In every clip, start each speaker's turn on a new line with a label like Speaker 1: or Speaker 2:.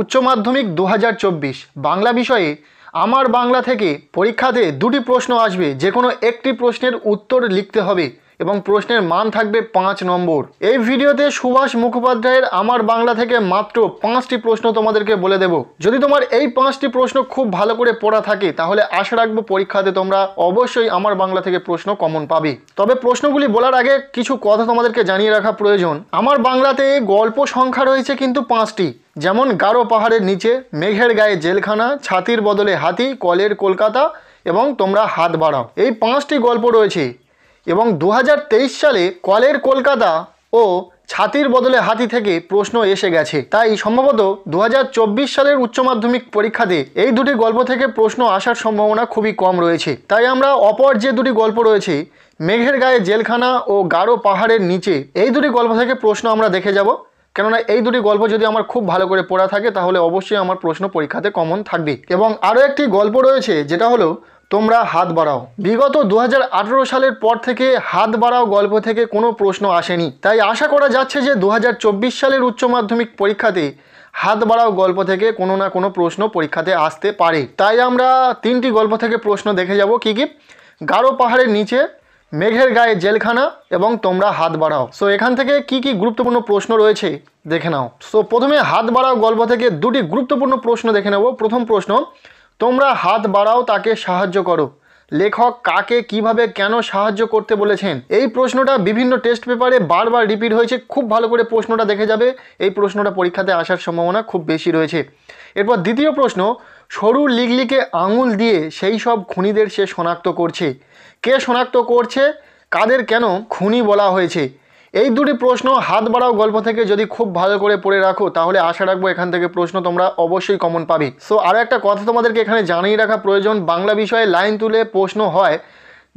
Speaker 1: উচ্চ মাধ্যমিক দু বাংলা বিষয়ে আমার বাংলা থেকে পরীক্ষাতে দুটি প্রশ্ন আসবে যে কোনো একটি প্রশ্নের উত্তর লিখতে হবে এবং প্রশ্নের মান থাকবে পাঁচ নম্বর এই ভিডিওতে সুভাষ মুখোপাধ্যায়ের আমার বাংলা থেকে মাত্র পাঁচটি প্রশ্ন তোমাদেরকে বলে দেব যদি তোমার এই পাঁচটি প্রশ্ন খুব ভালো করে পড়া থাকে তাহলে আশা রাখবো পরীক্ষাতে তোমরা অবশ্যই আমার বাংলা থেকে প্রশ্ন কমন পাবে তবে প্রশ্নগুলি বলার আগে কিছু কথা তোমাদেরকে জানিয়ে রাখা প্রয়োজন আমার বাংলাতে গল্প সংখ্যা রয়েছে কিন্তু পাঁচটি যেমন গারো পাহাড়ের নিচে মেঘের গায়ে জেলখানা ছাতির বদলে হাতি কলের কলকাতা এবং তোমরা হাত বাড়াও এই পাঁচটি গল্প রয়েছে এবং দু সালে কলের কলকাতা ও ছাতির বদলে হাতি থেকে প্রশ্ন এসে গেছে তাই সম্ভবত দু সালের উচ্চ মাধ্যমিক পরীক্ষাতে এই দুটি গল্প থেকে প্রশ্ন আসার সম্ভাবনা খুবই কম রয়েছে তাই আমরা অপর যে দুটি গল্প রয়েছে মেঘের গায়ে জেলখানা ও গাঢ় পাহাড়ের নিচে এই দুটি গল্প থেকে প্রশ্ন আমরা দেখে যাব কেননা এই দুটি গল্প যদি আমার খুব ভালো করে পড়া থাকে তাহলে অবশ্যই আমার প্রশ্ন পরীক্ষাতে কমন থাকবে এবং আরও একটি গল্প রয়েছে যেটা হলো তোমরা হাত বাড়াও বিগত দু সালের পর থেকে হাত বাড়াও গল্প থেকে কোনো প্রশ্ন আসেনি তাই আশা করা যাচ্ছে যে দু সালের উচ্চ মাধ্যমিক পরীক্ষাতে হাত বাড়াও গল্প থেকে কোনো না কোনো প্রশ্ন পরীক্ষাতে আসতে পারে তাই আমরা তিনটি গল্প থেকে প্রশ্ন দেখে যাব কি কি গাঢ় পাহাড়ের নিচে মেঘের গায়ে জেলখানা এবং তোমরা হাত বাড়াও সো এখান থেকে কি কি গুরুত্বপূর্ণ প্রশ্ন রয়েছে দেখে নাও সো প্রথমে হাত বাড়াও গল্প থেকে দুটি গুরুত্বপূর্ণ প্রশ্ন দেখে নেব প্রথম প্রশ্ন তোমরা হাত বাড়াও তাকে সাহায্য করো লেখক কাকে কিভাবে কেন সাহায্য করতে বলেছেন এই প্রশ্নটা বিভিন্ন টেস্ট পেপারে বারবার রিপিট হয়েছে খুব ভালো করে প্রশ্নটা দেখে যাবে এই প্রশ্নটা পরীক্ষাতে আসার সম্ভাবনা খুব বেশি রয়েছে এরপর দ্বিতীয় প্রশ্ন সরু লিগলিকে আঙুল দিয়ে সেই সব খুনিদের সে শনাক্ত করছে কে শনাক্ত করছে কাদের কেন খুনি বলা হয়েছে এই দুটি প্রশ্ন হাত বাড়াও গল্প থেকে যদি খুব ভালো করে পড়ে রাখো তাহলে আশা রাখবো এখান থেকে প্রশ্ন তোমরা অবশ্যই কমন পাবে সো আরও একটা কথা তোমাদেরকে এখানে জানিয়ে রাখা প্রয়োজন বাংলা বিষয়ে লাইন তুলে প্রশ্ন হয়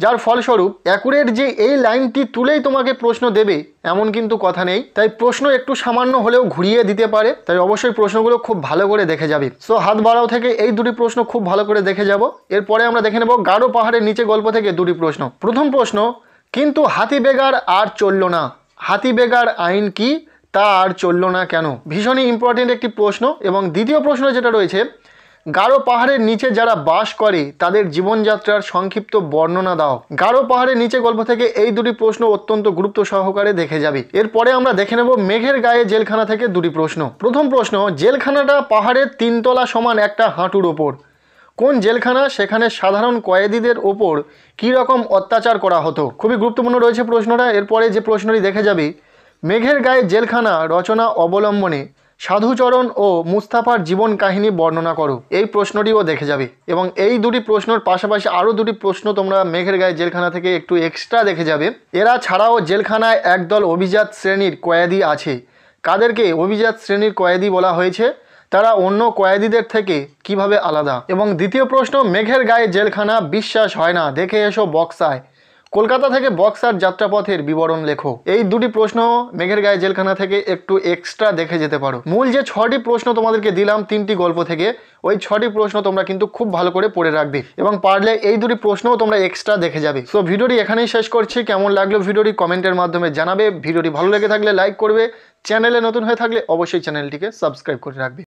Speaker 1: যার ফলস্বরূপ অ্যাকুরেট যে এই লাইনটি তুলেই তোমাকে প্রশ্ন দেবে এমন কিন্তু কথা নেই তাই প্রশ্ন একটু সামান্য হলেও ঘুরিয়ে দিতে পারে তাই অবশ্যই প্রশ্নগুলো খুব ভালো করে দেখে যাবে সো হাত বাড়াও থেকে এই দুটি প্রশ্ন খুব ভালো করে দেখে যাব এরপরে আমরা দেখে নেব গাঢ় পাহাড়ের নিচে গল্প থেকে দুটি প্রশ্ন প্রথম প্রশ্ন কিন্তু হাতি বেগার আর চলল না হাতি বেগার আইন কি তা আর চলল না কেন ভীষণই ইম্পর্টেন্ট একটি প্রশ্ন এবং দ্বিতীয় প্রশ্ন যেটা রয়েছে গারো পাহাড়ের নিচে যারা বাস করে তাদের জীবনযাত্রার সংক্ষিপ্ত বর্ণনা দাও গারো পাহাড়ের নিচে গল্প থেকে এই দুটি প্রশ্ন অত্যন্ত গুরুত্ব সহকারে দেখে যাবে এরপরে আমরা দেখে নেব মেঘের গায়ে জেলখানা থেকে দুটি প্রশ্ন প্রথম প্রশ্ন জেলখানাটা পাহাড়ের তিনতলা সমান একটা হাঁটুর ওপর কোন জেলখানা সেখানে সাধারণ কয়েদিদের ওপর কী রকম অত্যাচার করা হতো খুবই গুরুত্বপূর্ণ রয়েছে প্রশ্নটা এরপরে যে প্রশ্নটি দেখে যাবি মেঘের গায়ে জেলখানা রচনা অবলম্বনে সাধুচরণ ও মুস্তাফার জীবন কাহিনী বর্ণনা করো এই প্রশ্নটিও দেখে যাবে এবং এই দুটি প্রশ্নর পাশাপাশি আরও দুটি প্রশ্ন তোমরা মেঘের গায়ে জেলখানা থেকে একটু এক্সট্রা দেখে যাবে এরা ছাড়াও জেলখানায় একদল অভিজাত শ্রেণীর কয়েদি আছে কাদেরকে অভিজাত শ্রেণীর কয়েদি বলা হয়েছে তারা অন্য কয়েদিদের থেকে কিভাবে আলাদা এবং দ্বিতীয় প্রশ্ন মেঘের গায়ে জেলখানা বিশ্বাস হয় না দেখে এসো বক্সায় কলকাতা থেকে বক্সার যাত্রাপথের বিবরণ লেখো এই দুটি প্রশ্ন মেঘের গায়ে জেলখানা থেকে একটু এক্সট্রা দেখে যেতে পারো মূল যে ছটি প্রশ্ন তোমাদেরকে দিলাম তিনটি গল্প থেকে ওই ছটি প্রশ্ন তোমরা কিন্তু খুব ভালো করে পড়ে রাখবে এবং পারলে এই দুটি প্রশ্নও তোমরা এক্সট্রা দেখে যাবে সো ভিডিওটি এখানেই শেষ করছি কেমন লাগলো ভিডিওটি কমেন্টের মাধ্যমে জানাবে ভিডিওটি ভালো লেগে থাকলে লাইক করবে চ্যানেলে নতুন হয়ে থাকলে অবশ্যই চ্যানেলটিকে সাবস্ক্রাইব করে রাখবে